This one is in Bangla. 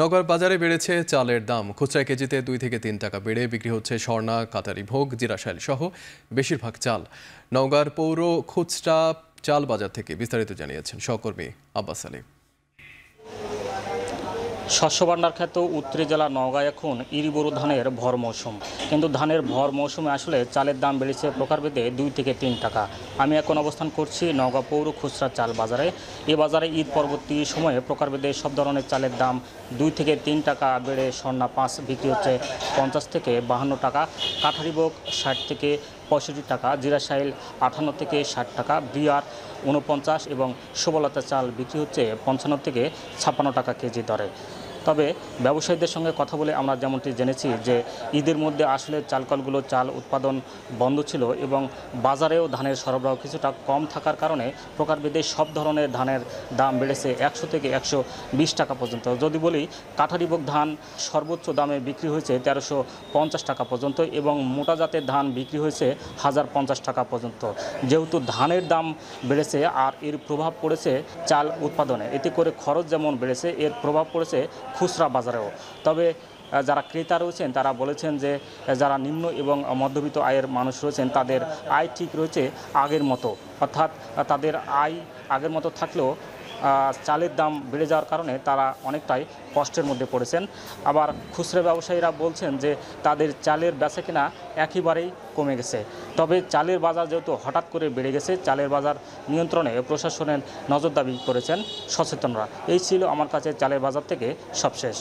নগর বাজারে বেড়েছে চালের দাম খুচরা কেজিতে দুই থেকে তিন টাকা বেড়ে বিক্রি হচ্ছে স্বর্ণা কাতারি ভোগ জিরাশাইল সহ বেশিরভাগ চাল নওগাঁর পৌর খুচরা চাল বাজার থেকে বিস্তারিত জানিয়েছেন সহকর্মী আব্বাস আলী শস্য ভাণ্ডার খ্যাত উত্তরে জেলা নওগাঁ এখন ইরিবোরো ধানের ভর মৌসুম কিন্তু ধানের ভর মৌসুমে আসলে চালের দাম বেড়েছে প্রকারভেদে দুই থেকে তিন টাকা আমি এখন অবস্থান করছি নওগাঁ পৌর খুচরা চাল বাজারে এ বাজারে ঈদ পরবর্তী সময়ে প্রকারভেদে সব ধরনের চালের দাম দুই থেকে তিন টাকা বেড়ে স্বর্ণা পাঁচ বিক্রি হচ্ছে পঞ্চাশ থেকে বাহান্ন টাকা কাঠারি বোক ষাট থেকে পঁয়ষট্টি টাকা জিরা সাইল আটান্ন থেকে ষাট টাকা বিয়ার উনপঞ্চাশ এবং সুবলতা চাল বিক্রি হচ্ছে পঞ্চান্ন থেকে ছাপ্পান্ন টাকা কেজি দরে তবে ব্যবসায়ীদের সঙ্গে কথা বলে আমরা যেমনটি জেনেছি যে ঈদের মধ্যে আসলে চালকলগুলো চাল উৎপাদন বন্ধ ছিল এবং বাজারেও ধানের সরবরাহ কিছুটা কম থাকার কারণে প্রকারভেদে সব ধরনের ধানের দাম বেড়েছে একশো থেকে একশো টাকা পর্যন্ত যদি বলি কাঠারিভোগ ধান সর্বোচ্চ দামে বিক্রি হয়েছে তেরোশো টাকা পর্যন্ত এবং মোটা জাতের ধান বিক্রি হয়েছে হাজার পঞ্চাশ টাকা পর্যন্ত যেহেতু ধানের দাম বেড়েছে আর এর প্রভাব পড়েছে চাল উৎপাদনে এতে করে খরচ যেমন বেড়েছে এর প্রভাব পড়েছে খুচরা বাজারেও তবে যারা ক্রেতা রয়েছেন তারা বলেছেন যে যারা নিম্ন এবং মধ্যবিত্ত আয়ের মানুষ রয়েছেন তাদের আয় ঠিক রয়েছে আগের মতো অর্থাৎ তাদের আয় আগের মতো থাকলেও চালের দাম বেড়ে যাওয়ার কারণে তারা অনেকটাই কষ্টের মধ্যে পড়েছেন আবার খুচরা ব্যবসায়ীরা বলছেন যে তাদের চালের বেচা কিনা একেবারেই কমে গেছে তবে চালের বাজার যেহেতু হঠাৎ করে বেড়ে গেছে চালের বাজার নিয়ন্ত্রণে প্রশাসনের নজরদাবি করেছেন সচেতনরা এই ছিল আমার কাছে চালের বাজার থেকে সবশেষ